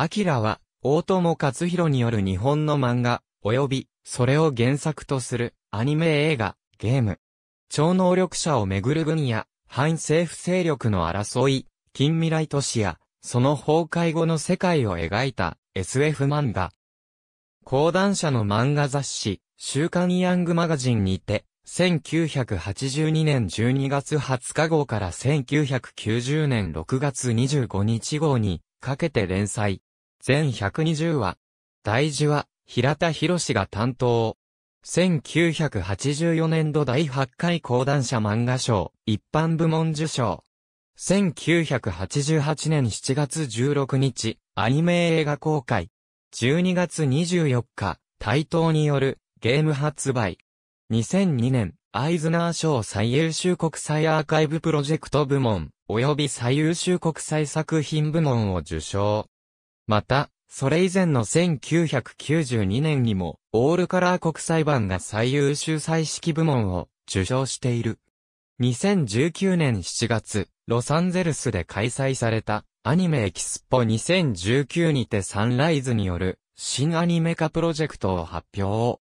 アキラは、大友克弘による日本の漫画、及び、それを原作とする、アニメ映画、ゲーム。超能力者をめぐる分野、反政府勢力の争い、近未来都市や、その崩壊後の世界を描いた SF 漫画。講談社の漫画雑誌、週刊ヤングマガジンにて、1982年12月20日号から1990年6月25日号にかけて連載。全120話。大事は、平田博が担当。1984年度第8回講談社漫画賞、一般部門受賞。1988年7月16日、アニメ映画公開。12月24日、台頭によるゲーム発売。2002年、アイズナー賞最優秀国際アーカイブプロジェクト部門、及び最優秀国際作品部門を受賞。また、それ以前の1992年にも、オールカラー国際版が最優秀彩色部門を受賞している。2019年7月、ロサンゼルスで開催された、アニメエキスポ2019にてサンライズによる、新アニメ化プロジェクトを発表。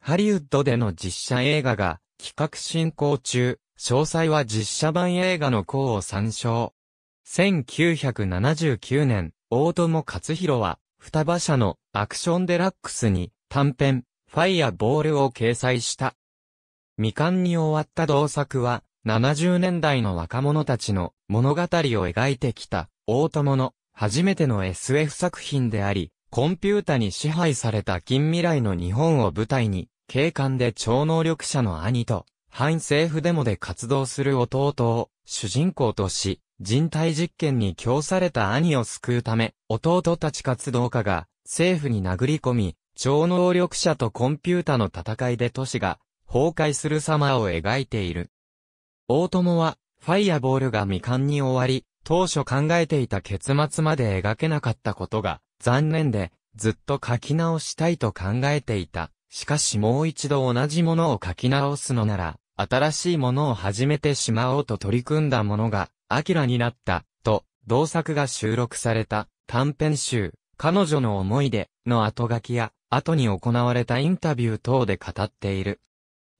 ハリウッドでの実写映画が、企画進行中、詳細は実写版映画の項を参照。1979年、大友克弘は、双葉社のアクションデラックスに短編、ファイアボールを掲載した。未完に終わった同作は、70年代の若者たちの物語を描いてきた、大友の初めての SF 作品であり、コンピュータに支配された近未来の日本を舞台に、警官で超能力者の兄と、反政府デモで活動する弟を主人公とし、人体実験に供された兄を救うため、弟たち活動家が政府に殴り込み、超能力者とコンピュータの戦いで都市が崩壊する様を描いている。大友は、ファイアボールが未完に終わり、当初考えていた結末まで描けなかったことが残念で、ずっと書き直したいと考えていた。しかしもう一度同じものを書き直すのなら、新しいものを始めてしまおうと取り組んだものが、アキラになった、と、同作が収録された短編集、彼女の思い出の後書きや、後に行われたインタビュー等で語っている。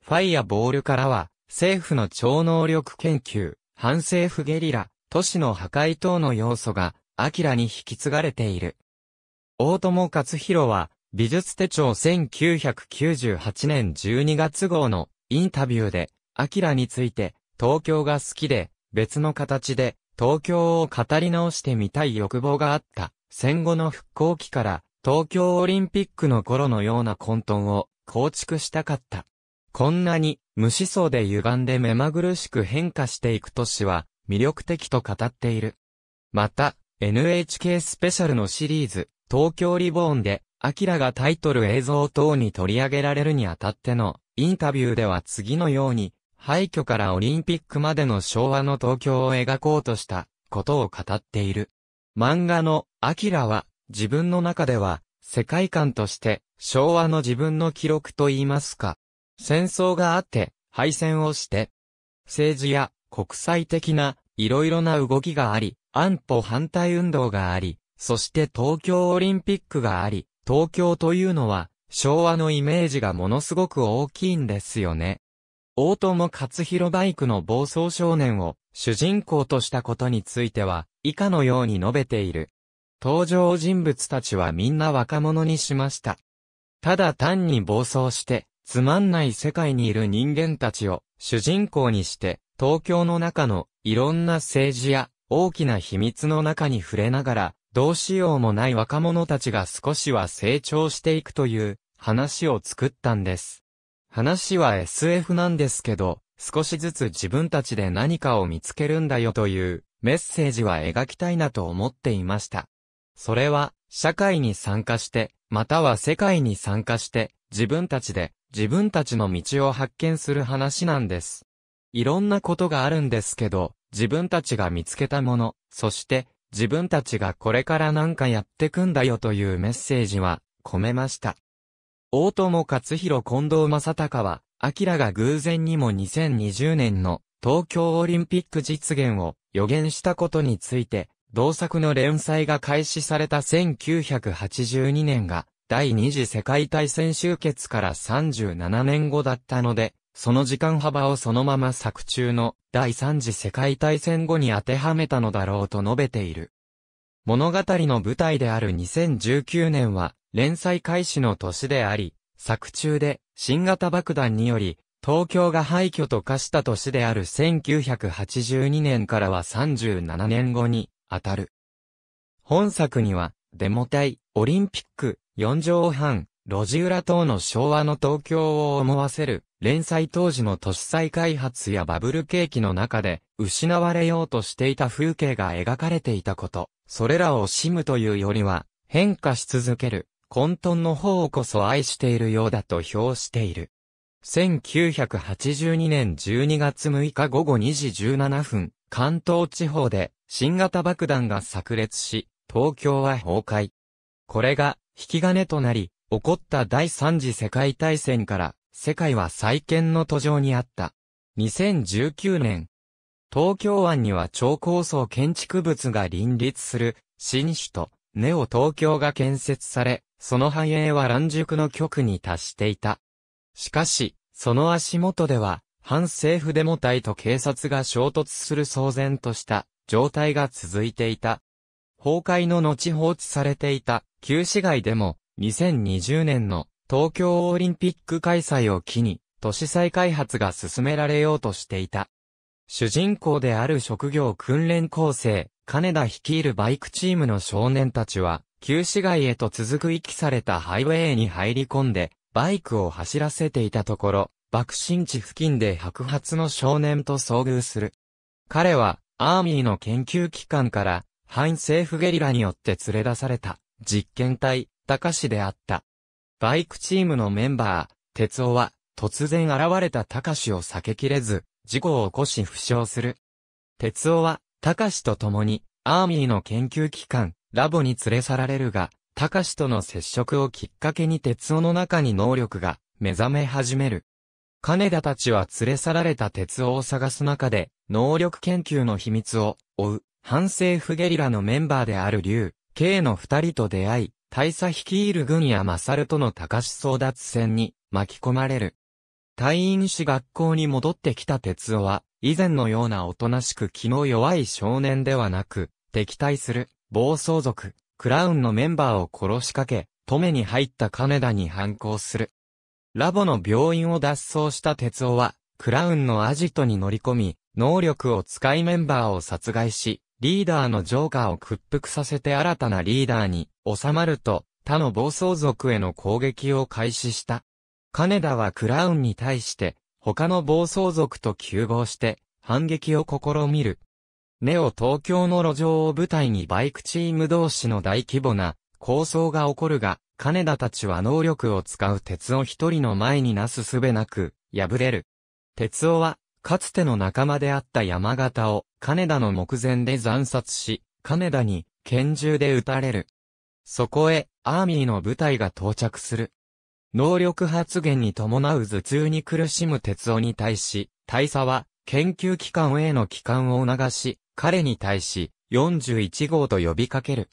ファイアボールからは、政府の超能力研究、反政府ゲリラ、都市の破壊等の要素が、アキラに引き継がれている。大友克弘は、美術手帳1998年12月号のインタビューで、アキラについて、東京が好きで、別の形で東京を語り直してみたい欲望があった戦後の復興期から東京オリンピックの頃のような混沌を構築したかった。こんなに無思想で歪んで目まぐるしく変化していく都市は魅力的と語っている。また、NHK スペシャルのシリーズ、東京リボーンで、アキラがタイトル映像等に取り上げられるにあたってのインタビューでは次のように廃墟からオリンピックまでの昭和の東京を描こうとしたことを語っている。漫画のアキラは自分の中では世界観として昭和の自分の記録と言いますか。戦争があって敗戦をして、政治や国際的な色々な動きがあり、安保反対運動があり、そして東京オリンピックがあり、東京というのは昭和のイメージがものすごく大きいんですよね。大友克弘バイクの暴走少年を主人公としたことについては、以下のように述べている。登場人物たちはみんな若者にしました。ただ単に暴走して、つまんない世界にいる人間たちを主人公にして、東京の中のいろんな政治や大きな秘密の中に触れながら、どうしようもない若者たちが少しは成長していくという話を作ったんです。話は SF なんですけど、少しずつ自分たちで何かを見つけるんだよというメッセージは描きたいなと思っていました。それは、社会に参加して、または世界に参加して、自分たちで、自分たちの道を発見する話なんです。いろんなことがあるんですけど、自分たちが見つけたもの、そして、自分たちがこれからなんかやってくんだよというメッセージは、込めました。大友克弘近藤正隆は、明が偶然にも2020年の東京オリンピック実現を予言したことについて、同作の連載が開始された1982年が第二次世界大戦終結から37年後だったので、その時間幅をそのまま作中の第三次世界大戦後に当てはめたのだろうと述べている。物語の舞台である2019年は、連載開始の年であり、作中で、新型爆弾により、東京が廃墟と化した年である1982年からは37年後に、当たる。本作には、デモ隊、オリンピック、四畳半、路地裏等の昭和の東京を思わせる連載当時の都市再開発やバブル景気の中で、失われようとしていた風景が描かれていたこと、それらを惜しむというよりは、変化し続ける、混沌の方をこそ愛しているようだと評している。1982年12月6日午後2時17分、関東地方で新型爆弾が炸裂し、東京は崩壊。これが引き金となり、起こった第三次世界大戦から世界は再建の途上にあった。2019年、東京湾には超高層建築物が林立する新首都、ネオ東京が建設され、その繁栄は乱熟の極に達していた。しかし、その足元では、反政府デモ隊と警察が衝突する騒然とした状態が続いていた。崩壊の後放置されていた旧市街でも、2020年の東京オリンピック開催を機に、都市再開発が進められようとしていた。主人公である職業訓練構成、金田率いるバイクチームの少年たちは、旧市街へと続く遺棄されたハイウェイに入り込んで、バイクを走らせていたところ、爆心地付近で白髪の少年と遭遇する。彼は、アーミーの研究機関から、反政府ゲリラによって連れ出された、実験体、高しであった。バイクチームのメンバー、鉄夫は、突然現れた高志を避けきれず、事故を起こし負傷する。鉄夫は、高志と共に、アーミーの研究機関、ラボに連れ去られるが、高志との接触をきっかけに鉄夫の中に能力が目覚め始める。金田たちは連れ去られた鉄夫を探す中で、能力研究の秘密を追う、反政府ゲリラのメンバーである竜、K の二人と出会い、大佐率いる軍やマサルとの高志争奪戦に巻き込まれる。退院し学校に戻ってきた哲夫は、以前のようなおとなしく気の弱い少年ではなく、敵対する暴走族、クラウンのメンバーを殺しかけ、止めに入った金田に反抗する。ラボの病院を脱走した哲夫は、クラウンのアジトに乗り込み、能力を使いメンバーを殺害し、リーダーのジョーカーを屈服させて新たなリーダーに収まると、他の暴走族への攻撃を開始した。金田はクラウンに対して、他の暴走族と急合して、反撃を試みる。ネオ東京の路上を舞台にバイクチーム同士の大規模な抗争が起こるが、金田たちは能力を使う鉄を一人の前になすすべなく、破れる。鉄をはかつての仲間であった山形を金田の目前で惨殺し、金田に拳銃で撃たれる。そこへアーミーの部隊が到着する。能力発言に伴う頭痛に苦しむ鉄夫に対し、大佐は研究機関への帰還を促し、彼に対し41号と呼びかける。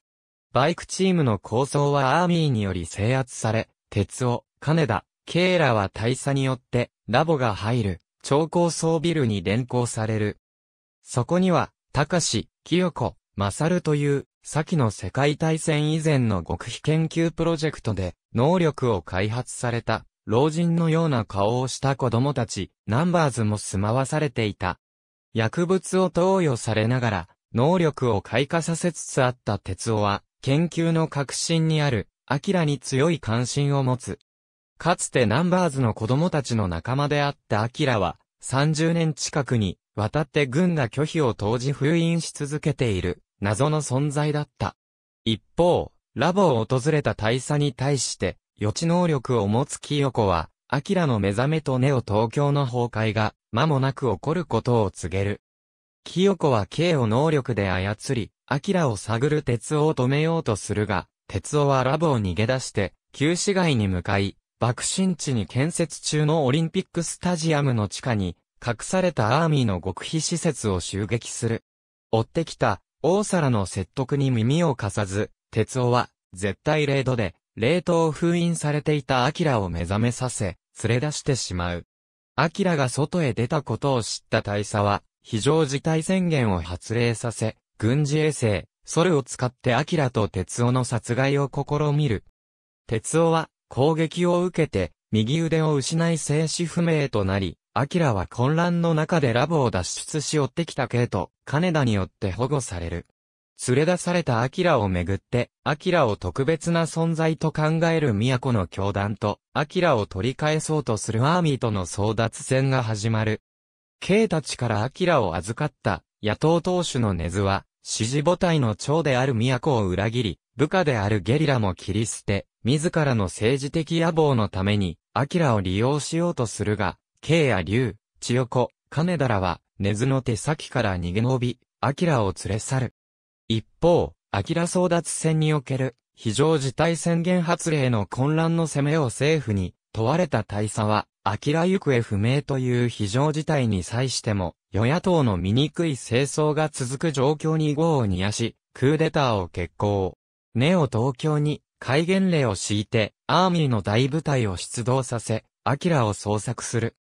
バイクチームの構想はアーミーにより制圧され、鉄尾、金田、ケイラは大佐によって、ラボが入る。超高層ビルに連行される。そこには、高志、清子、マサルという、先の世界大戦以前の極秘研究プロジェクトで、能力を開発された、老人のような顔をした子供たち、ナンバーズも住まわされていた。薬物を投与されながら、能力を開花させつつあった鉄夫は、研究の核心にある、明に強い関心を持つ。かつてナンバーズの子供たちの仲間であったアキラは、30年近くに、渡って軍が拒否を当時封印し続けている、謎の存在だった。一方、ラボを訪れた大佐に対して、予知能力を持つ清子は、アキラの目覚めとネオ東京の崩壊が、間もなく起こることを告げる。清子は K を能力で操り、アキラを探る鉄を止めようとするが、鉄をはラボを逃げ出して、旧市街に向かい、爆心地に建設中のオリンピックスタジアムの地下に、隠されたアーミーの極秘施設を襲撃する。追ってきた、大皿の説得に耳を貸さず、鉄夫は、絶対零度で、冷凍封印されていたアキラを目覚めさせ、連れ出してしまう。アキラが外へ出たことを知った大佐は、非常事態宣言を発令させ、軍事衛星、ソルを使ってアキラと鉄夫の殺害を試みる。鉄夫は、攻撃を受けて、右腕を失い生死不明となり、アキラは混乱の中でラボを脱出し追ってきたケイと、ネダによって保護される。連れ出されたアキラをめぐって、アキラを特別な存在と考える都の教団と、アキラを取り返そうとするアーミーとの争奪戦が始まる。ケイたちからアキラを預かった、野党党首のネズは、支持母体の長である都を裏切り、部下であるゲリラも切り捨て、自らの政治的野望のために、アキラを利用しようとするが、ケイやチ千代子、金田らは、根津の手先から逃げ延び、アキラを連れ去る。一方、アキラ争奪戦における、非常事態宣言発令の混乱の攻めを政府に問われた大佐は、アキラ行方不明という非常事態に際しても、与野党の醜い清掃が続く状況に業を煮やし、クーデターを決行。ネオ東京に戒厳令を敷いて、アーミーの大部隊を出動させ、アキラを捜索する。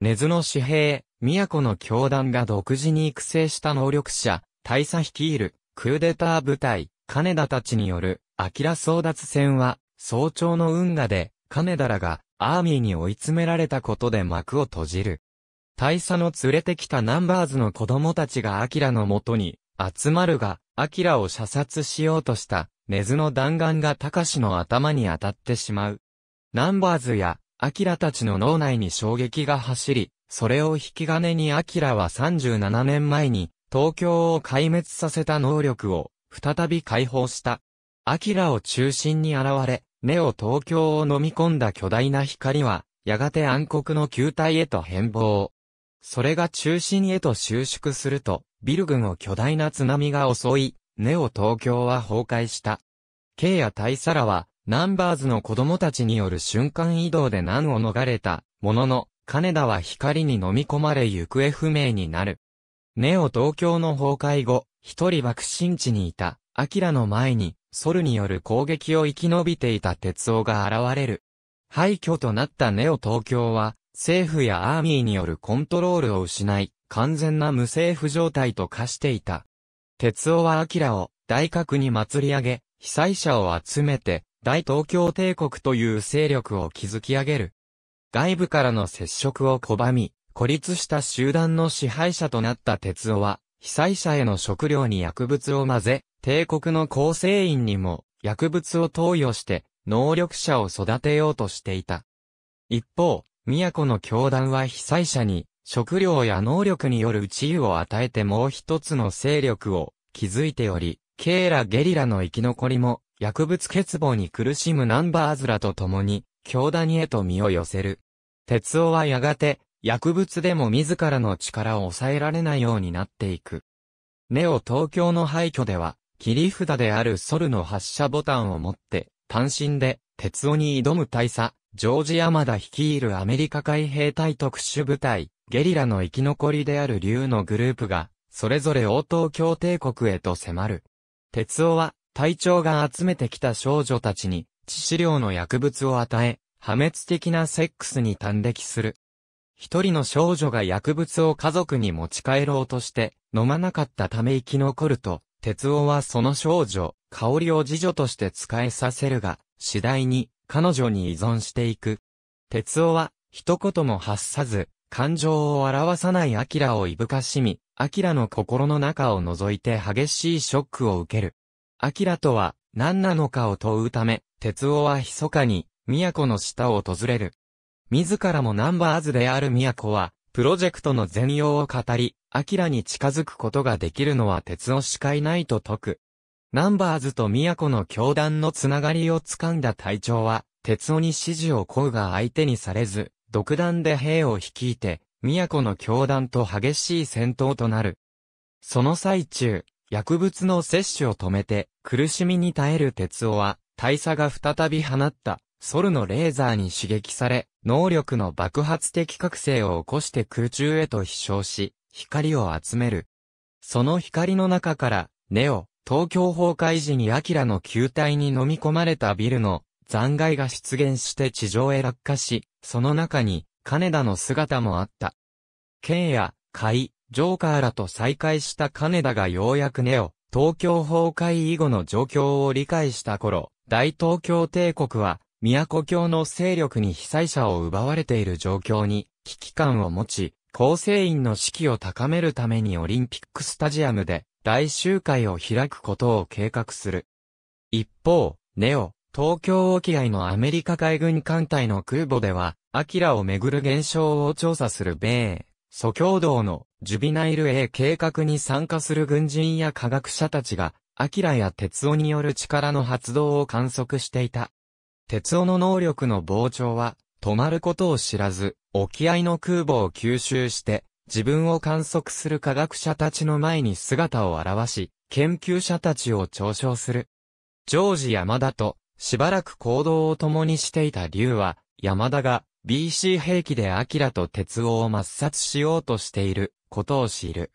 根津の紙幣、都の教団が独自に育成した能力者、大佐率いる、クーデター部隊、金田たちによる、アキラ争奪戦は、早朝の運河で、金田らが、アーミーに追い詰められたことで幕を閉じる。大佐の連れてきたナンバーズの子供たちがアキラのもとに、集まるが、アキラを射殺しようとした、根津の弾丸が高志の頭に当たってしまう。ナンバーズや、アキラたちの脳内に衝撃が走り、それを引き金にアキラは37年前に、東京を壊滅させた能力を、再び解放した。アキラを中心に現れ、根を東京を飲み込んだ巨大な光は、やがて暗黒の球体へと変貌。それが中心へと収縮すると、ビル群を巨大な津波が襲い、ネオ東京は崩壊した。ケイやタイサラは、ナンバーズの子供たちによる瞬間移動で難を逃れた、ものの、金田は光に飲み込まれ行方不明になる。ネオ東京の崩壊後、一人爆心地にいた、アキラの前に、ソルによる攻撃を生き延びていた鉄夫が現れる。廃墟となったネオ東京は、政府やアーミーによるコントロールを失い、完全な無政府状態と化していた。哲夫は明を大閣に祭り上げ、被災者を集めて、大東京帝国という勢力を築き上げる。外部からの接触を拒み、孤立した集団の支配者となった哲夫は、被災者への食料に薬物を混ぜ、帝国の構成員にも薬物を投与して、能力者を育てようとしていた。一方、都の教団は被災者に食料や能力による治癒を与えてもう一つの勢力を築いており、ケーラゲリラの生き残りも、薬物欠乏に苦しむナンバーズらと共に、強打にへと身を寄せる。鉄尾はやがて、薬物でも自らの力を抑えられないようになっていく。ネオ東京の廃墟では、切り札であるソルの発射ボタンを持って、単身で、鉄尾に挑む大佐、ジョージ・アマダ率いるアメリカ海兵隊特殊部隊、ゲリラの生き残りである竜のグループが、それぞれ応答協定国へと迫る。鉄夫は、隊長が集めてきた少女たちに、致死量の薬物を与え、破滅的なセックスに端溺する。一人の少女が薬物を家族に持ち帰ろうとして、飲まなかったため生き残ると、鉄夫はその少女、香りを次女として使えさせるが、次第に、彼女に依存していく。鉄夫は、一言も発さず、感情を表さないアキラをいぶかしみ、アキラの心の中を覗いて激しいショックを受ける。アキラとは何なのかを問うため、鉄夫は密かに、都の下を訪れる。自らもナンバーズである都は、プロジェクトの全容を語り、アキラに近づくことができるのは鉄夫しかいないと説く。ナンバーズと都の教団のつながりをつかんだ隊長は、鉄夫に指示を請うが相手にされず、独断で兵を率いて、都の教団と激しい戦闘となる。その最中、薬物の摂取を止めて、苦しみに耐える鉄尾は、大佐が再び放った、ソルのレーザーに刺激され、能力の爆発的覚醒を起こして空中へと飛翔し、光を集める。その光の中から、ネオ、東京崩壊時にアキラの球体に飲み込まれたビルの残骸が出現して地上へ落下し、その中に、金田の姿もあった。剣や、海、ジョーカーらと再会した金田がようやくネオ、東京崩壊以後の状況を理解した頃、大東京帝国は、都教の勢力に被災者を奪われている状況に、危機感を持ち、構成員の士気を高めるためにオリンピックスタジアムで、大集会を開くことを計画する。一方、ネオ、東京沖合のアメリカ海軍艦隊の空母では、アキラをめぐる現象を調査する米、祖共同のジュビナイル A 計画に参加する軍人や科学者たちが、アキラや鉄尾による力の発動を観測していた。鉄尾の能力の膨張は、止まることを知らず、沖合の空母を吸収して、自分を観測する科学者たちの前に姿を現し、研究者たちを嘲笑する。ジョージ山田としばらく行動を共にしていた竜は、山田が BC 兵器でアキラと鉄王を抹殺しようとしていることを知る。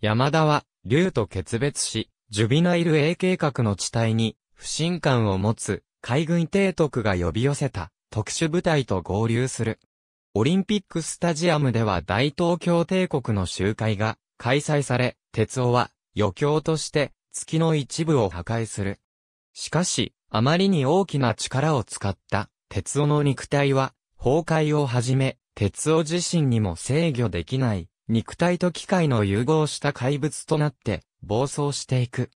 山田は竜と決別し、ジュビナイル A 計画の地帯に不信感を持つ海軍提督が呼び寄せた特殊部隊と合流する。オリンピックスタジアムでは大東京帝国の集会が開催され、鉄王は余興として月の一部を破壊する。しかし、あまりに大きな力を使った鉄尾の肉体は崩壊をはじめ、鉄尾自身にも制御できない肉体と機械の融合した怪物となって暴走していく。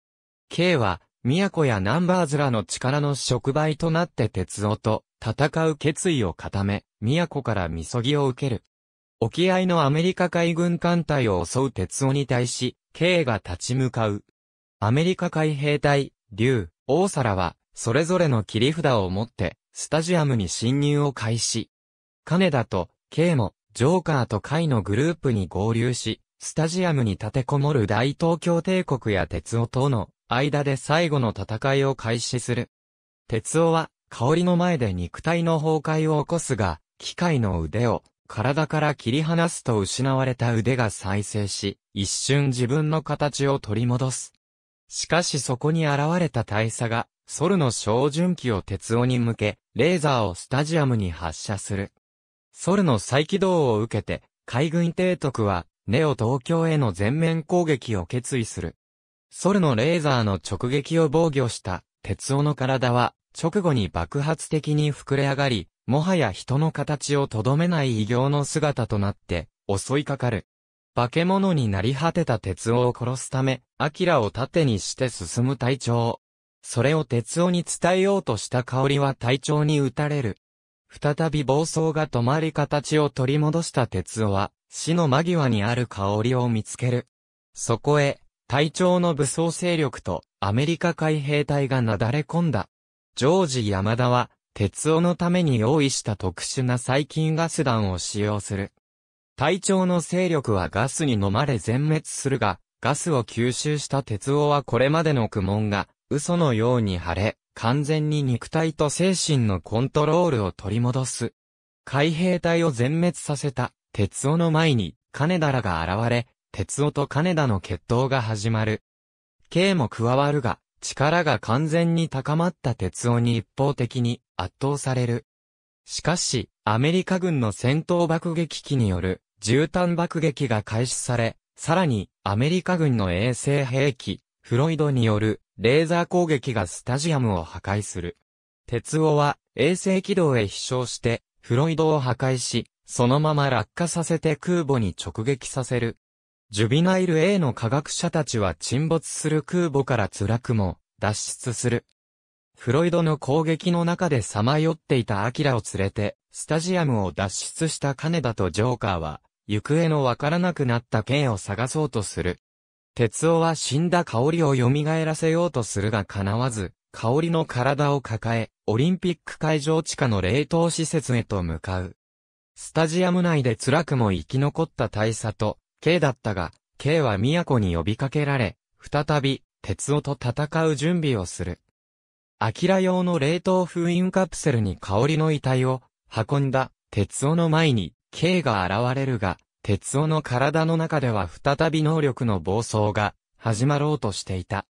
K は都やナンバーズらの力の触媒となって鉄尾と戦う決意を固め、都からみそぎを受ける。沖合のアメリカ海軍艦隊を襲う鉄尾に対し、K が立ち向かう。アメリカ海兵隊、竜、大皿は、それぞれの切り札を持って、スタジアムに侵入を開始。金田と、K も、ジョーカーと会のグループに合流し、スタジアムに立てこもる大東京帝国や鉄夫との間で最後の戦いを開始する。鉄夫は、香りの前で肉体の崩壊を起こすが、機械の腕を体から切り離すと失われた腕が再生し、一瞬自分の形を取り戻す。しかしそこに現れた大佐が、ソルの照準器を鉄尾に向け、レーザーをスタジアムに発射する。ソルの再起動を受けて、海軍提督は、ネオ東京への全面攻撃を決意する。ソルのレーザーの直撃を防御した鉄尾の体は直後に爆発的に膨れ上がり、もはや人の形をとどめない異形の姿となって襲いかかる。化け物になり果てた鉄尾を殺すため、アキラを盾にして進む隊長。それを鉄尾に伝えようとした香りは隊長に撃たれる。再び暴走が止まり形を取り戻した鉄尾は、死の間際にある香りを見つける。そこへ、隊長の武装勢力とアメリカ海兵隊がなだれ込んだ。ジョージ山田は、鉄尾のために用意した特殊な細菌ガス弾を使用する。隊長の勢力はガスに飲まれ全滅するが、ガスを吸収した鉄尾はこれまでの苦悶が嘘のように腫れ、完全に肉体と精神のコントロールを取り戻す。海兵隊を全滅させた、鉄尾の前に、金田らが現れ、鉄尾と金田の決闘が始まる。K も加わるが、力が完全に高まった鉄尾に一方的に圧倒される。しかし、アメリカ軍の戦闘爆撃機による絨毯爆撃が開始され、さらに、アメリカ軍の衛星兵器、フロイドによるレーザー攻撃がスタジアムを破壊する。鉄尾は衛星軌道へ飛翔して、フロイドを破壊し、そのまま落下させて空母に直撃させる。ジュビナイル A の科学者たちは沈没する空母から辛くも脱出する。フロイドの攻撃の中でさまよっていたアキラを連れて、スタジアムを脱出した金田とジョーカーは、行方のわからなくなった剣を探そうとする。哲夫は死んだ香りを蘇らせようとするが叶わず、香りの体を抱え、オリンピック会場地下の冷凍施設へと向かう。スタジアム内で辛くも生き残った大佐と、K だったが、K は都に呼びかけられ、再び、鉄尾と戦う準備をする。アキラ用の冷凍封印カプセルに香りの遺体を運んだ鉄夫の前に K が現れるが、鉄夫の体の中では再び能力の暴走が始まろうとしていた。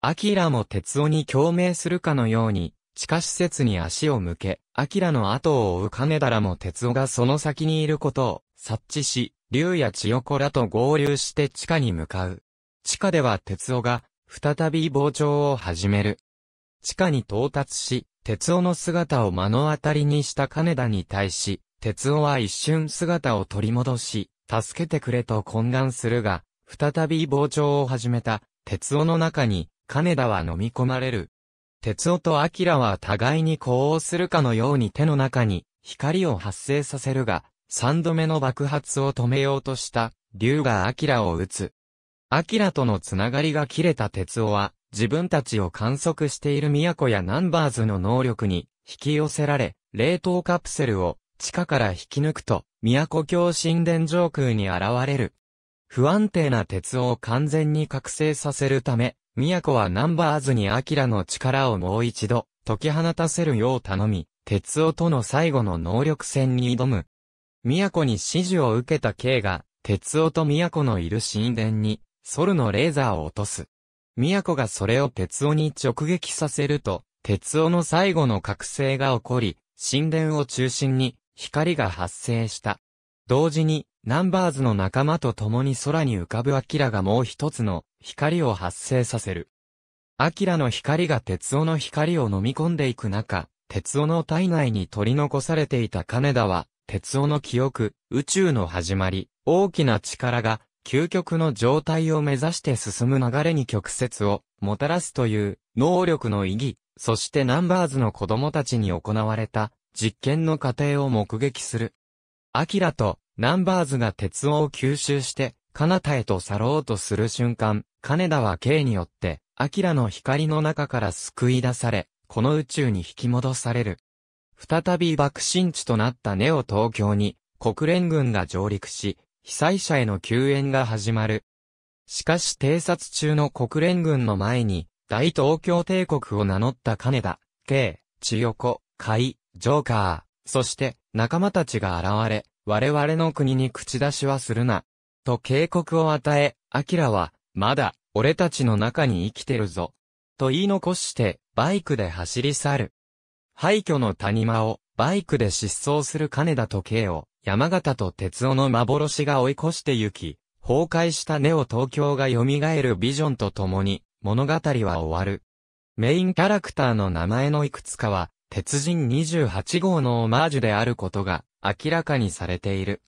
アキラも鉄夫に共鳴するかのように、地下施設に足を向け、アキラの後を追う金田らも鉄夫がその先にいることを察知し、竜や千代子らと合流して地下に向かう。地下では鉄夫が再び膨張を始める。地下に到達し、鉄夫の姿を目の当たりにした金田に対し、鉄尾は一瞬姿を取り戻し、助けてくれと懇願するが、再び傍聴を始めた、鉄尾の中に、金田は飲み込まれる。鉄尾と明は互いに呼応するかのように手の中に、光を発生させるが、三度目の爆発を止めようとした、竜が明を撃つ。明とのつながりが切れた鉄尾は、自分たちを観測している都やナンバーズの能力に、引き寄せられ、冷凍カプセルを地下から引き抜くと、都京神殿上空に現れる。不安定な鉄を完全に覚醒させるため、都はナンバーズにアキラの力をもう一度、解き放たせるよう頼み、鉄夫との最後の能力戦に挑む。都に指示を受けた K が、鉄夫と都のいる神殿に、ソルのレーザーを落とす。都がそれを鉄夫に直撃させると、鉄夫の最後の覚醒が起こり、神殿を中心に、光が発生した。同時に、ナンバーズの仲間と共に空に浮かぶアキラがもう一つの光を発生させる。アキラの光が鉄尾の光を飲み込んでいく中、鉄尾の体内に取り残されていた金田は、鉄尾の記憶、宇宙の始まり、大きな力が、究極の状態を目指して進む流れに曲折をもたらすという能力の意義、そしてナンバーズの子供たちに行われた実験の過程を目撃する。アキラとナンバーズが鉄を吸収して、カナタへと去ろうとする瞬間、金田は K によって、アキラの光の中から救い出され、この宇宙に引き戻される。再び爆心地となったネオ東京に、国連軍が上陸し、被災者への救援が始まる。しかし偵察中の国連軍の前に、大東京帝国を名乗った金田、K、千代子、海、ジョーカー、そして仲間たちが現れ、我々の国に口出しはするな。と警告を与え、アキラは、まだ、俺たちの中に生きてるぞ。と言い残して、バイクで走り去る。廃墟の谷間を、バイクで失踪する金田と K を、山形と鉄尾の幻が追い越して行き、崩壊したネオ東京が蘇るビジョンと共に、物語は終わる。メインキャラクターの名前のいくつかは、鉄人28号のオマージュであることが明らかにされている。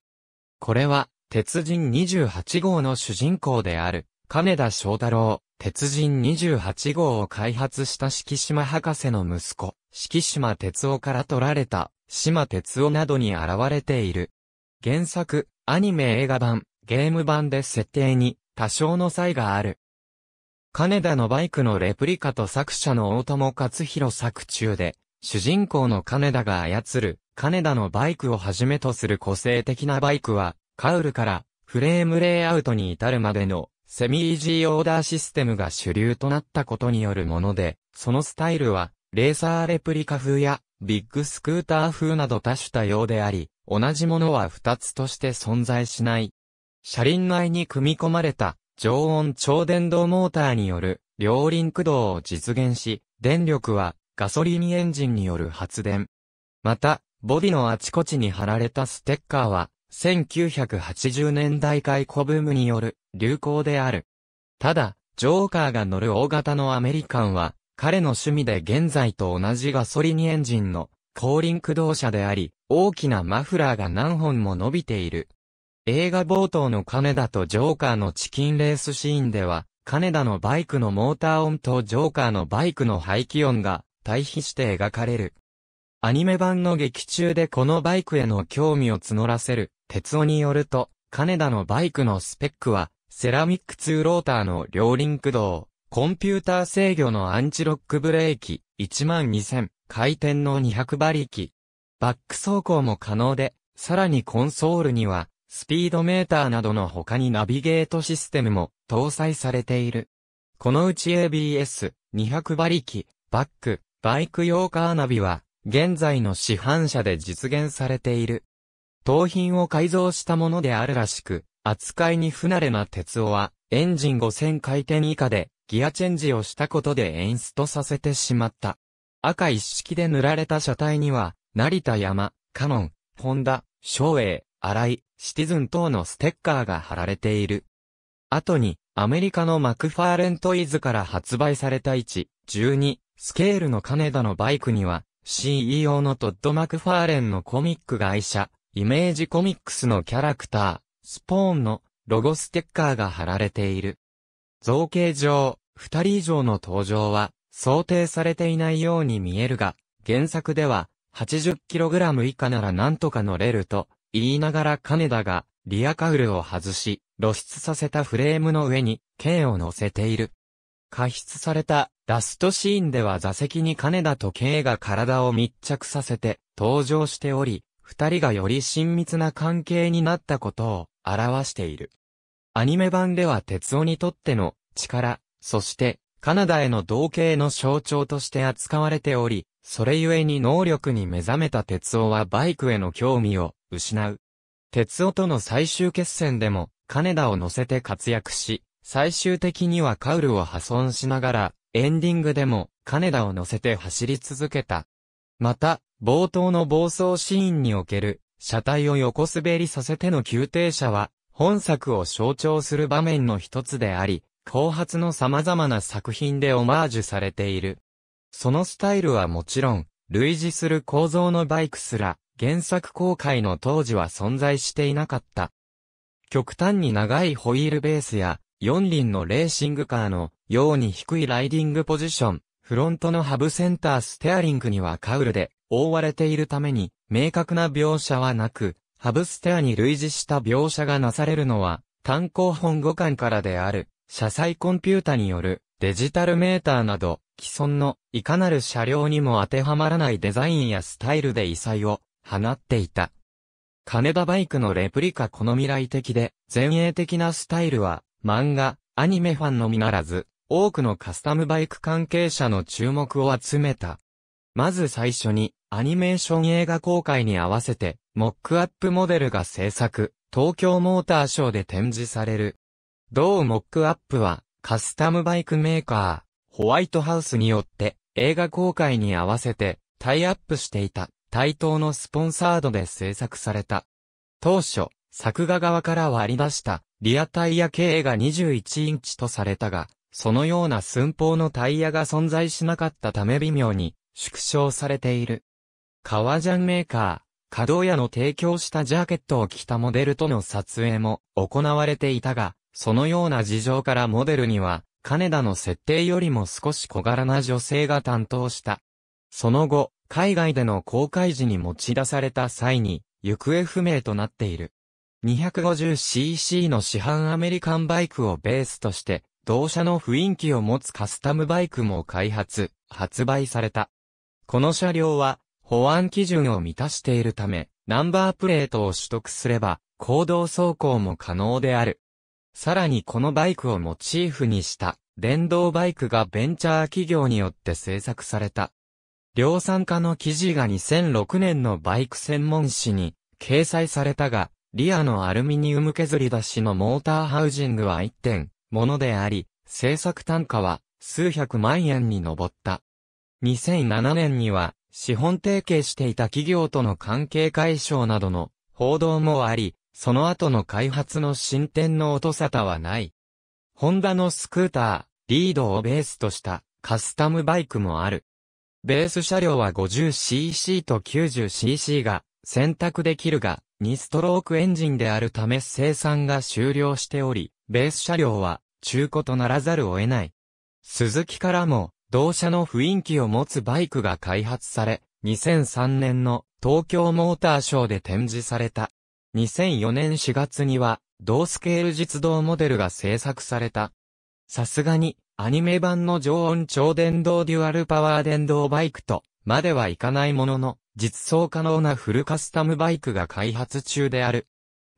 これは、鉄人28号の主人公である、金田翔太郎、鉄人28号を開発した敷島博士の息子、敷島哲夫から取られた、島哲夫などに現れている。原作、アニメ映画版、ゲーム版で設定に多少の差異がある。金田のバイクのレプリカと作者の大友克弘作中で、主人公の金田が操る、金田のバイクをはじめとする個性的なバイクは、カウルからフレームレイアウトに至るまでのセミイージーオーダーシステムが主流となったことによるもので、そのスタイルは、レーサーレプリカ風やビッグスクーター風など多種多様であり、同じものは二つとして存在しない。車輪内に組み込まれた常温超電動モーターによる両輪駆動を実現し、電力はガソリンエンジンによる発電。また、ボディのあちこちに貼られたステッカーは、1980年代解雇ブームによる流行である。ただ、ジョーカーが乗る大型のアメリカンは、彼の趣味で現在と同じガソリンエンジンの後輪駆動車であり、大きなマフラーが何本も伸びている。映画冒頭の金田とジョーカーのチキンレースシーンでは、金田のバイクのモーター音とジョーカーのバイクの排気音が対比して描かれる。アニメ版の劇中でこのバイクへの興味を募らせる、鉄尾によると、金田のバイクのスペックは、セラミック2ローターの両輪駆動、コンピューター制御のアンチロックブレーキ、12000、回転の200馬力。バック走行も可能で、さらにコンソールには、スピードメーターなどの他にナビゲートシステムも搭載されている。このうち ABS、200馬力、バック、バイク用カーナビは、現在の市販車で実現されている。盗品を改造したものであるらしく、扱いに不慣れな鉄尾は、エンジン5000回転以下で、ギアチェンジをしたことで演出させてしまった。赤一式で塗られた車体には、成田山、カノン、ホンダ、昭栄、新井、シティズン等のステッカーが貼られている。後に、アメリカのマクファーレントイズから発売された1、12、スケールの金田のバイクには、CEO のトッド・マクファーレンのコミック会社、イメージコミックスのキャラクター、スポーンのロゴステッカーが貼られている。造形上、二人以上の登場は想定されていないように見えるが、原作では 80kg 以下ならなんとか乗れると言いながら金田がリアカウルを外し露出させたフレームの上に剣を乗せている。加筆されたラストシーンでは座席に金田と K が体を密着させて登場しており、二人がより親密な関係になったことを表している。アニメ版では鉄尾にとっての力、そしてカナダへの同型の象徴として扱われており、それゆえに能力に目覚めた哲夫はバイクへの興味を失う。哲夫との最終決戦でも金田を乗せて活躍し、最終的にはカウルを破損しながらエンディングでも、金田を乗せて走り続けた。また、冒頭の暴走シーンにおける、車体を横滑りさせての急停車は、本作を象徴する場面の一つであり、後発の様々な作品でオマージュされている。そのスタイルはもちろん、類似する構造のバイクすら、原作公開の当時は存在していなかった。極端に長いホイールベースや、四輪のレーシングカーのように低いライディングポジション、フロントのハブセンターステアリングにはカウルで覆われているために明確な描写はなく、ハブステアに類似した描写がなされるのは単行本互換からである、車載コンピュータによるデジタルメーターなど既存のいかなる車両にも当てはまらないデザインやスタイルで異彩を放っていた。金田バイクのレプリカこの未来的で前衛的なスタイルは漫画、アニメファンのみならず、多くのカスタムバイク関係者の注目を集めた。まず最初に、アニメーション映画公開に合わせて、モックアップモデルが制作、東京モーターショーで展示される。同モックアップは、カスタムバイクメーカー、ホワイトハウスによって、映画公開に合わせて、タイアップしていた、対等のスポンサードで制作された。当初、作画側から割り出した、リアタイヤ径が21インチとされたが、そのような寸法のタイヤが存在しなかったため微妙に縮小されている。革ジャンメーカー、稼働屋の提供したジャケットを着たモデルとの撮影も行われていたが、そのような事情からモデルには、金田の設定よりも少し小柄な女性が担当した。その後、海外での公開時に持ち出された際に、行方不明となっている。250cc の市販アメリカンバイクをベースとして、同社の雰囲気を持つカスタムバイクも開発、発売された。この車両は、保安基準を満たしているため、ナンバープレートを取得すれば、行動走行も可能である。さらにこのバイクをモチーフにした、電動バイクがベンチャー企業によって制作された。量産化の記事が2006年のバイク専門誌に掲載されたが、リアのアルミニウム削り出しのモーターハウジングは1点、ものであり、製作単価は数百万円に上った。2007年には、資本提携していた企業との関係解消などの報道もあり、その後の開発の進展の音沙汰はない。ホンダのスクーター、リードをベースとしたカスタムバイクもある。ベース車両は 50cc と 90cc が選択できるが、2ストロークエンジンであるため生産が終了しており、ベース車両は中古とならざるを得ない。鈴木からも、同社の雰囲気を持つバイクが開発され、2003年の東京モーターショーで展示された。2004年4月には、同スケール実動モデルが制作された。さすがに、アニメ版の常温超電動デュアルパワー電動バイクと、まではいかないものの、実装可能なフルカスタムバイクが開発中である。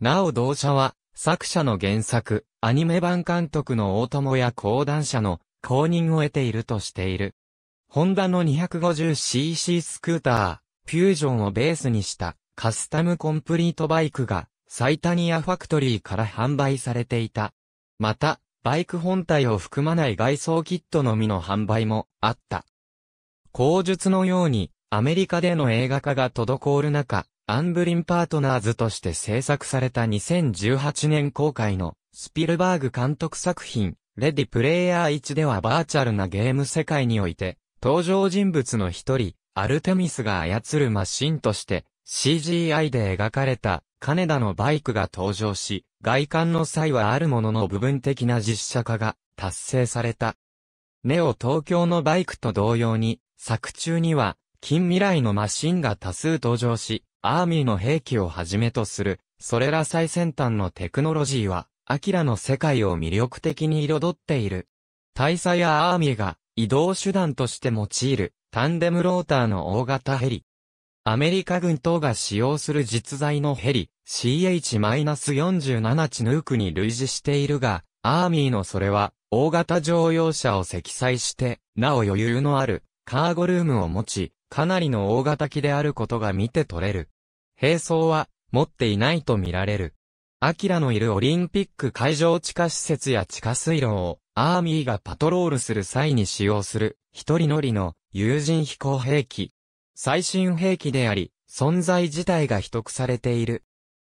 なお同社は、作者の原作、アニメ版監督の大友や講談社の公認を得ているとしている。ホンダの 250cc スクーター、フュージョンをベースにしたカスタムコンプリートバイクがサイタニアファクトリーから販売されていた。また、バイク本体を含まない外装キットのみの販売もあった。口述のように、アメリカでの映画化が滞る中、アンブリンパートナーズとして制作された2018年公開のスピルバーグ監督作品、レディプレイヤー1ではバーチャルなゲーム世界において、登場人物の一人、アルテミスが操るマシンとして CGI で描かれたカネダのバイクが登場し、外観の際はあるものの部分的な実写化が達成された。ネオ東京のバイクと同様に、作中には近未来のマシンが多数登場し、アーミーの兵器をはじめとする、それら最先端のテクノロジーは、アキラの世界を魅力的に彩っている。大佐やアーミーが移動手段として用いるタンデムローターの大型ヘリ。アメリカ軍等が使用する実在のヘリ CH-47 チヌークに類似しているが、アーミーのそれは大型乗用車を積載して、なお余裕のあるカーゴルームを持ち、かなりの大型機であることが見て取れる。兵装は持っていないと見られる。アキラのいるオリンピック会場地下施設や地下水路をアーミーがパトロールする際に使用する一人乗りの有人飛行兵器。最新兵器であり、存在自体が秘匿されている。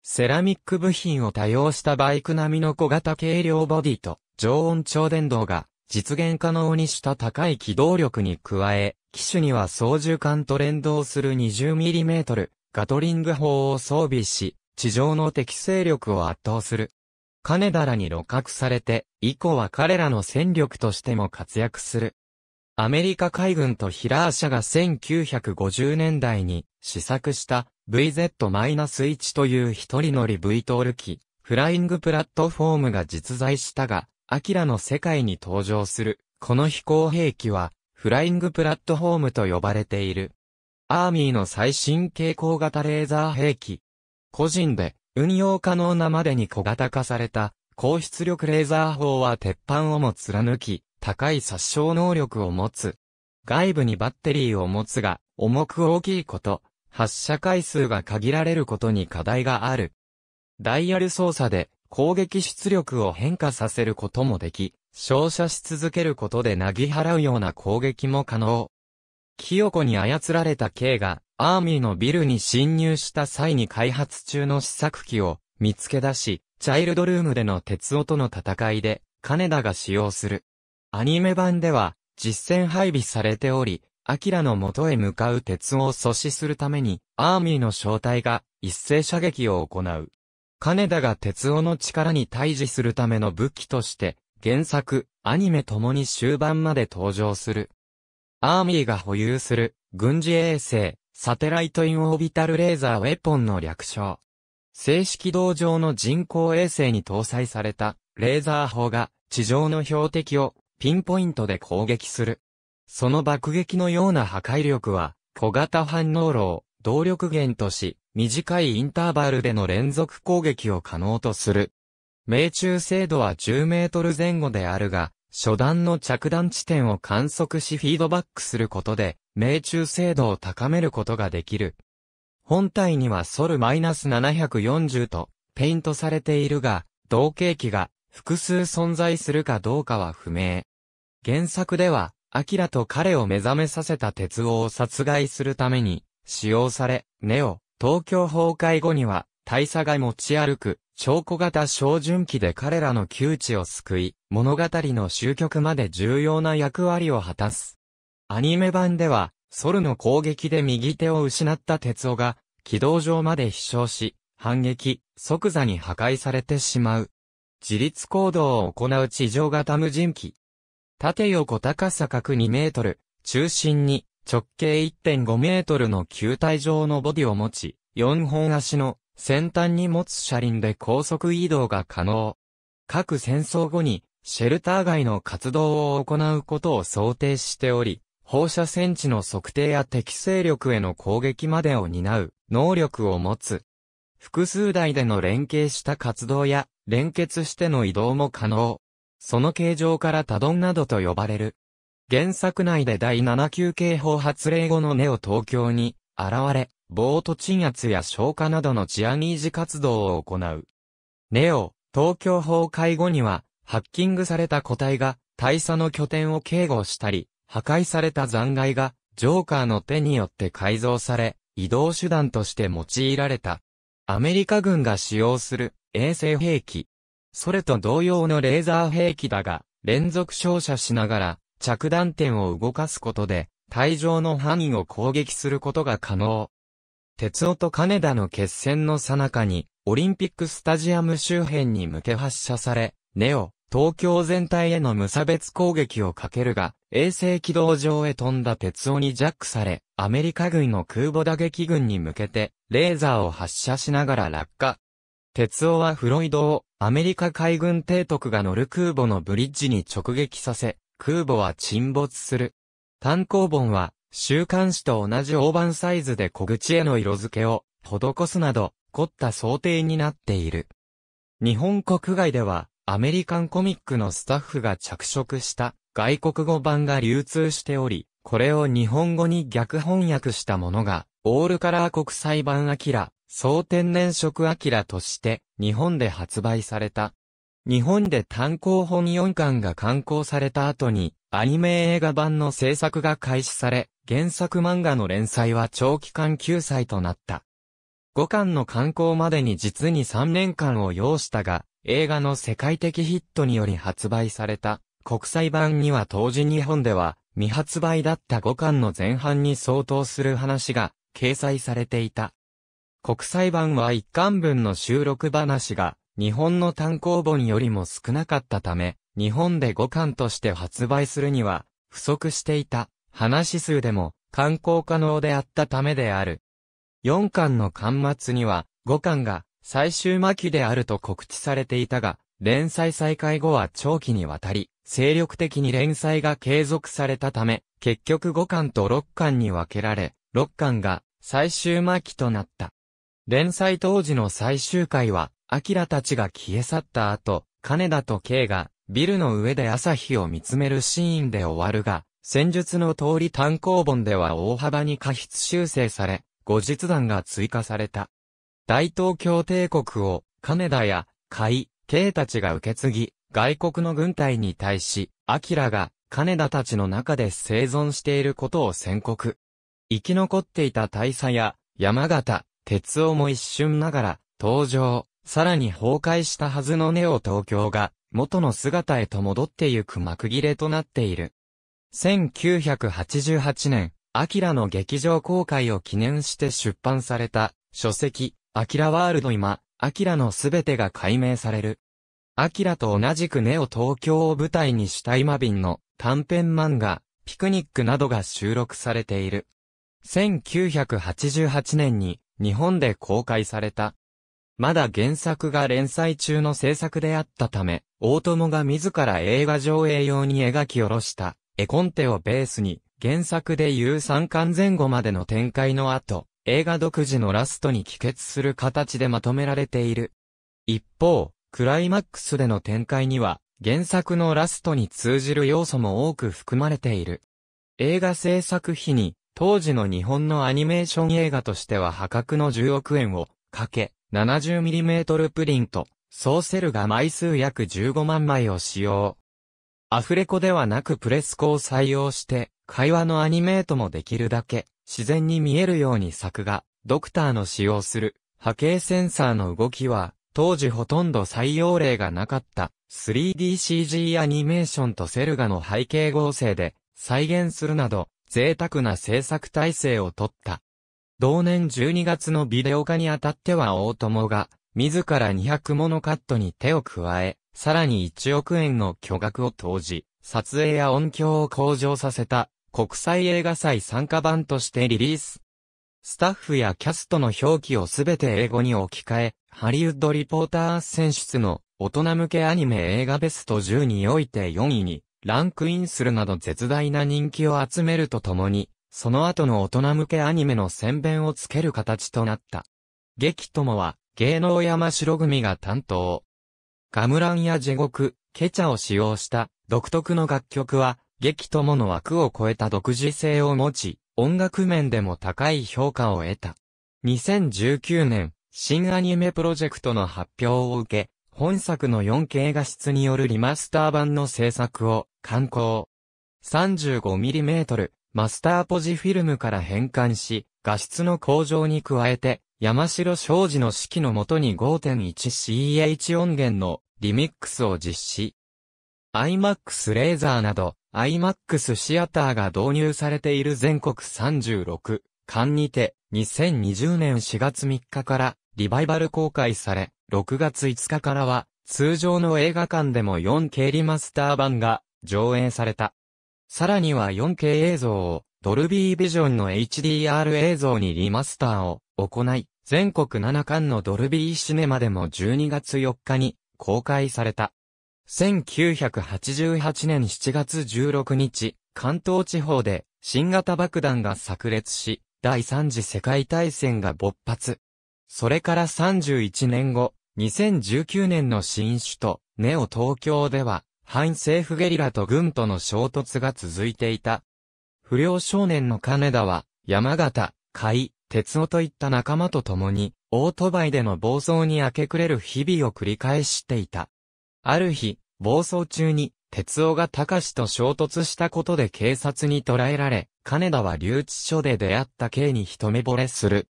セラミック部品を多用したバイク並みの小型軽量ボディと常温超電導が実現可能にした高い機動力に加え、機種には操縦艦と連動する 20mm ガトリング砲を装備し、地上の敵勢力を圧倒する。金だらに露獲されて、以降は彼らの戦力としても活躍する。アメリカ海軍とヒラー社が1950年代に試作した VZ-1 という一人乗り V トール機、フライングプラットフォームが実在したが、アキラの世界に登場する、この飛行兵器は、フライングプラットフォームと呼ばれている。アーミーの最新蛍光型レーザー兵器。個人で運用可能なまでに小型化された高出力レーザー砲は鉄板をも貫き、高い殺傷能力を持つ。外部にバッテリーを持つが、重く大きいこと、発射回数が限られることに課題がある。ダイヤル操作で攻撃出力を変化させることもでき、照射し続けることでなぎ払うような攻撃も可能。清子に操られた K が、アーミーのビルに侵入した際に開発中の試作機を見つけ出し、チャイルドルームでの鉄尾との戦いで、金田が使用する。アニメ版では、実戦配備されており、アキラの元へ向かう鉄尾を阻止するために、アーミーの正体が一斉射撃を行う。金田が鉄尾の力に対峙するための武器として、原作、アニメともに終盤まで登場する。アーミーが保有する、軍事衛星、サテライト・イン・オービタル・レーザー・ウェポンの略称。正式道場の人工衛星に搭載された、レーザー砲が、地上の標的を、ピンポイントで攻撃する。その爆撃のような破壊力は、小型反応炉を動力源とし、短いインターバルでの連続攻撃を可能とする。命中精度は10メートル前後であるが、初段の着弾地点を観測しフィードバックすることで、命中精度を高めることができる。本体にはソル -740 と、ペイントされているが、同型機が複数存在するかどうかは不明。原作では、アキラと彼を目覚めさせた鉄王を殺害するために、使用され、ネオ、東京崩壊後には、大佐が持ち歩く、超小型照準機で彼らの窮地を救い、物語の終局まで重要な役割を果たす。アニメ版では、ソルの攻撃で右手を失った鉄尾が、軌道上まで飛翔し、反撃、即座に破壊されてしまう。自立行動を行う地上型無人機。縦横高さ各2メートル、中心に直径1.5メートルの球体状のボディを持ち、4本足の先端に持つ車輪で高速移動が可能。各戦争後にシェルター外の活動を行うことを想定しており、放射線値の測定や適正力への攻撃までを担う能力を持つ。複数台での連携した活動や連結しての移動も可能。その形状から多ドンなどと呼ばれる。原作内で第7級警報発令後のネオ東京に、現れ、ボート鎮圧や消火などの治安維持活動を行う。ネオ、東京崩壊後には、ハッキングされた個体が、大佐の拠点を警護したり、破壊された残骸が、ジョーカーの手によって改造され、移動手段として用いられた。アメリカ軍が使用する衛星兵器。それと同様のレーザー兵器だが、連続照射しながら、着弾点を動かすことで、退状の範囲を攻撃することが可能。鉄尾と金田の決戦の最中に、オリンピックスタジアム周辺に向け発射され、ネオ、東京全体への無差別攻撃をかけるが、衛星軌道上へ飛んだ鉄尾にジャックされ、アメリカ軍の空母打撃群に向けて、レーザーを発射しながら落下。鉄尾はフロイドを、アメリカ海軍提督が乗る空母のブリッジに直撃させ、空母は沈没する。単行本は、週刊誌と同じ大判サイズで小口への色付けを施すなど、凝った想定になっている。日本国外では、アメリカンコミックのスタッフが着色した外国語版が流通しており、これを日本語に逆翻訳したものが、オールカラー国際版アキラ、総天然色アキラとして、日本で発売された。日本で単行本4巻が刊行された後に、アニメ映画版の制作が開始され、原作漫画の連載は長期間休載となった。5巻の刊行までに実に3年間を要したが、映画の世界的ヒットにより発売された国際版には当時日本では未発売だった5巻の前半に相当する話が掲載されていた。国際版は1巻分の収録話が日本の単行本よりも少なかったため、日本で5巻として発売するには、不足していた、話数でも、刊行可能であったためである。4巻の巻末には、5巻が、最終巻であると告知されていたが、連載再開後は長期にわたり、精力的に連載が継続されたため、結局5巻と6巻に分けられ、6巻が最終巻となった。連載当時の最終回は、アキラたちが消え去った後、金田と K が、ビルの上で朝日を見つめるシーンで終わるが、戦術の通り単行本では大幅に過失修正され、後日談が追加された。大東京帝国を、金田や、海、K たちが受け継ぎ、外国の軍隊に対し、アキラが、金田たちの中で生存していることを宣告。生き残っていた大佐や、山形、鉄尾も一瞬ながら、登場、さらに崩壊したはずのネオ東京が、元の姿へと戻ってゆく幕切れとなっている。1988年、アキラの劇場公開を記念して出版された、書籍、アキラワールド今、アキラのすべてが解明される。アキラと同じくネオ東京を舞台にした今便の短編漫画、ピクニックなどが収録されている。1988年に日本で公開された。まだ原作が連載中の制作であったため、大友が自ら映画上映用に描き下ろした絵コンテをベースに、原作で有う3巻前後までの展開の後、映画独自のラストに帰結する形でまとめられている。一方、クライマックスでの展開には、原作のラストに通じる要素も多く含まれている。映画制作費に当時の日本のアニメーション映画としては破格の10億円をかけ、70mm プリント、ソーセルが枚数約15万枚を使用。アフレコではなくプレスコを採用して、会話のアニメートもできるだけ、自然に見えるように作画、ドクターの使用する、波形センサーの動きは、当時ほとんど採用例がなかった 3DCG アニメーションとセルガの背景合成で再現するなど贅沢な制作体制をとった。同年12月のビデオ化にあたっては大友が、自ら200ものカットに手を加え、さらに1億円の巨額を投じ、撮影や音響を向上させた国際映画祭参加版としてリリース。スタッフやキャストの表記をすべて英語に置き換え、ハリウッドリポーター選出の大人向けアニメ映画ベスト10において4位にランクインするなど絶大な人気を集めるとともに、その後の大人向けアニメの宣伝をつける形となった。劇友は、芸能山城組が担当。ガムランや地獄、ケチャを使用した独特の楽曲は、劇友の枠を超えた独自性を持ち、音楽面でも高い評価を得た。2019年、新アニメプロジェクトの発表を受け、本作の 4K 画質によるリマスター版の制作を観光。35mm マスターポジフィルムから変換し、画質の向上に加えて、山城商事の指揮のもとに 5.1CH 音源のリミックスを実施。iMAX レーザーなど iMAX シアターが導入されている全国36巻にて2020年4月3日からリバイバル公開され6月5日からは通常の映画館でも 4K リマスター版が上映された。さらには 4K 映像をドルビービジョンの HDR 映像にリマスターを行い、全国7巻のドルビーシネマでも12月4日に公開された。1988年7月16日、関東地方で新型爆弾が炸裂し、第3次世界大戦が勃発。それから31年後、2019年の新首都、ネオ東京では、反政府ゲリラと軍との衝突が続いていた。不良少年の金田は、山形、海、鉄夫といった仲間と共に、オートバイでの暴走に明け暮れる日々を繰り返していた。ある日、暴走中に、鉄夫が隆と衝突したことで警察に捕らえられ、金田は留置所で出会った刑に一目惚れする。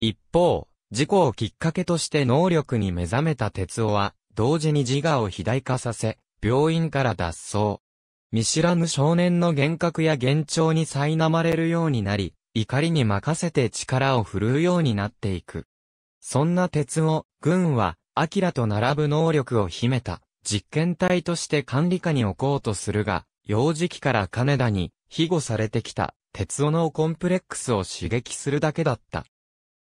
一方、事故をきっかけとして能力に目覚めた鉄夫は、同時に自我を肥大化させ、病院から脱走。見知らぬ少年の幻覚や幻聴に苛まれるようになり、怒りに任せて力を振るうようになっていく。そんな鉄を、軍は、アキラと並ぶ能力を秘めた、実験体として管理下に置こうとするが、幼児期から金田に、庇護されてきた、鉄尾のコンプレックスを刺激するだけだった。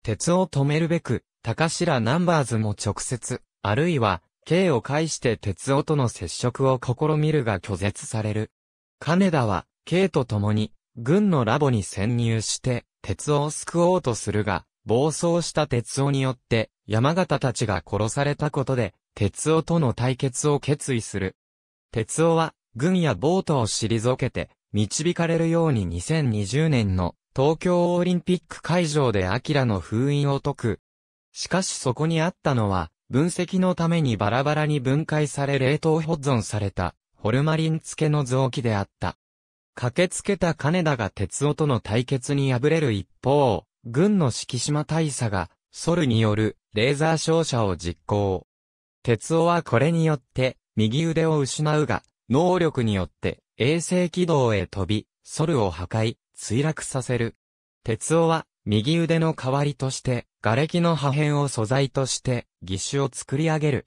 鉄を止めるべく、高白ナンバーズも直接、あるいは、K を介して鉄夫との接触を試みるが拒絶される。金田は、K と共に、軍のラボに潜入して、鉄夫を救おうとするが、暴走した鉄夫によって、山形たちが殺されたことで、鉄夫との対決を決意する。鉄夫は、軍やボートを退けて、導かれるように2020年の東京オリンピック会場でアキラの封印を解く。しかしそこにあったのは、分析のためにバラバラに分解され冷凍保存された、ホルマリン漬けの臓器であった。駆けつけた金田が鉄夫との対決に敗れる一方、軍の敷島大佐が、ソルによるレーザー照射を実行。鉄夫はこれによって、右腕を失うが、能力によって衛星軌道へ飛び、ソルを破壊、墜落させる。鉄夫は右腕の代わりとして、瓦礫の破片を素材として、義手を作り上げる。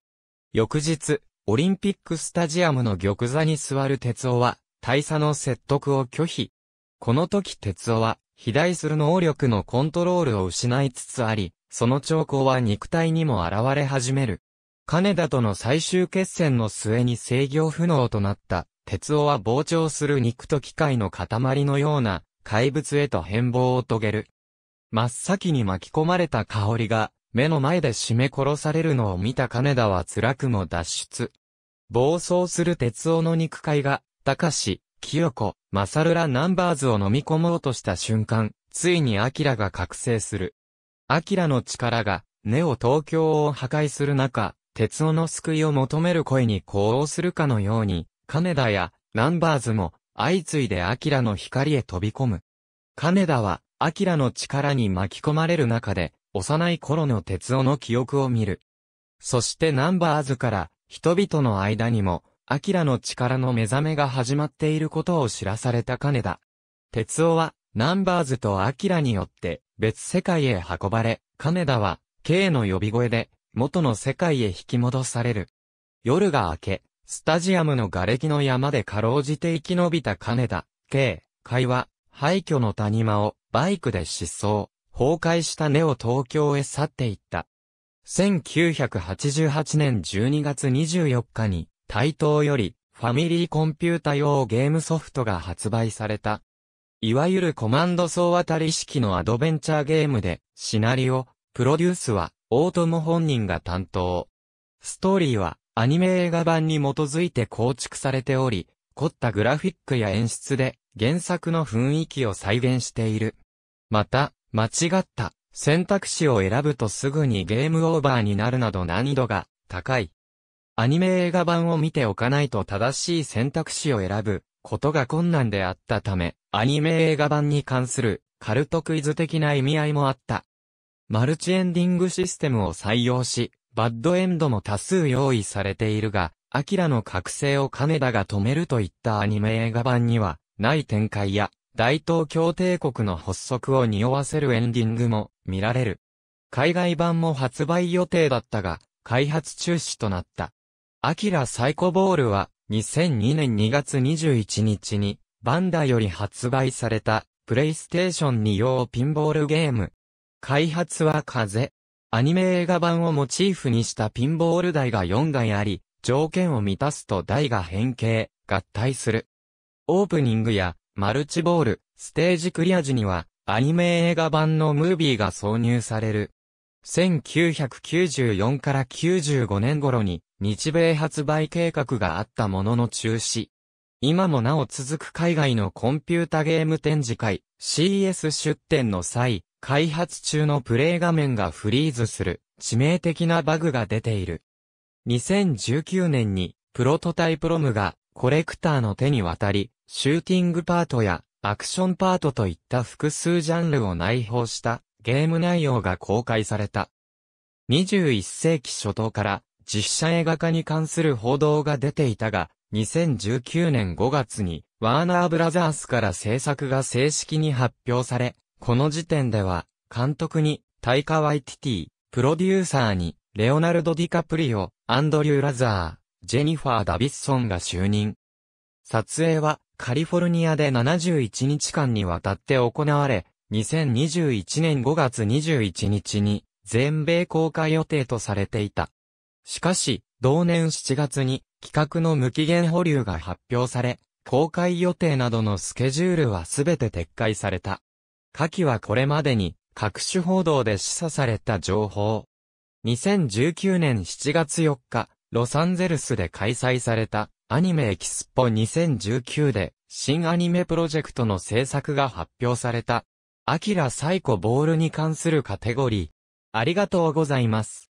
翌日、オリンピックスタジアムの玉座に座る哲夫は、大佐の説得を拒否。この時哲夫は、肥大する能力のコントロールを失いつつあり、その兆候は肉体にも現れ始める。金田との最終決戦の末に制御不能となった、鉄夫は膨張する肉と機械の塊のような怪物へと変貌を遂げる。真っ先に巻き込まれた香りが、目の前で締め殺されるのを見た金田は辛くも脱出。暴走する鉄尾の肉塊が、高志、清子、マサルらナンバーズを飲み込もうとした瞬間、ついにアキラが覚醒する。アキラの力が、ネオ東京を破壊する中、鉄尾の救いを求める声に呼応するかのように、金田や、ナンバーズも、相次いでアキラの光へ飛び込む。金田は、アキラの力に巻き込まれる中で、幼い頃の哲夫の記憶を見る。そしてナンバーズから、人々の間にも、アキラの力の目覚めが始まっていることを知らされた金田。哲夫は、ナンバーズとアキラによって、別世界へ運ばれ、金田は、K の呼び声で、元の世界へ引き戻される。夜が明け、スタジアムの瓦礫の山でかろうじて生き延びた金田、K、会話、廃墟の谷間をバイクで失踪、崩壊したネオ東京へ去っていった。1988年12月24日に、台東より、ファミリーコンピュータ用ゲームソフトが発売された。いわゆるコマンド総当たり式のアドベンチャーゲームで、シナリオ、プロデュースは、大友本人が担当。ストーリーは、アニメ映画版に基づいて構築されており、凝ったグラフィックや演出で原作の雰囲気を再現している。また、間違った選択肢を選ぶとすぐにゲームオーバーになるなど難易度が高い。アニメ映画版を見ておかないと正しい選択肢を選ぶことが困難であったため、アニメ映画版に関するカルトクイズ的な意味合いもあった。マルチエンディングシステムを採用し、バッドエンドも多数用意されているが、アキラの覚醒を金田が止めるといったアニメ映画版には、ない展開や、大東京帝国の発足を匂わせるエンディングも見られる。海外版も発売予定だったが、開発中止となった。アキラサイコボールは、2002年2月21日に、バンダより発売された、プレイステーション2用ピンボールゲーム。開発は風。アニメ映画版をモチーフにしたピンボール台が4台あり、条件を満たすと台が変形、合体する。オープニングやマルチボール、ステージクリア時にはアニメ映画版のムービーが挿入される。1994から95年頃に日米発売計画があったものの中止。今もなお続く海外のコンピュータゲーム展示会 CS 出展の際、開発中のプレイ画面がフリーズする致命的なバグが出ている。2019年にプロトタイプロムがコレクターの手に渡り、シューティングパートやアクションパートといった複数ジャンルを内包したゲーム内容が公開された。21世紀初頭から実写映画化に関する報道が出ていたが、2019年5月にワーナーブラザースから制作が正式に発表され、この時点では監督にタイカ・ワイティティ、プロデューサーにレオナルド・ディカプリオ、アンドリュー・ラザー、ジェニファー・ダビッソンが就任。撮影はカリフォルニアで71日間にわたって行われ、2021年5月21日に全米公開予定とされていた。しかし、同年7月に企画の無期限保留が発表され、公開予定などのスケジュールはすべて撤回された。下記はこれまでに各種報道で示唆された情報、2019年7月4日、ロサンゼルスで開催されたアニメエキスポ2019で新アニメプロジェクトの制作が発表された。アキラサイコボールに関するカテゴリー。ありがとうございます。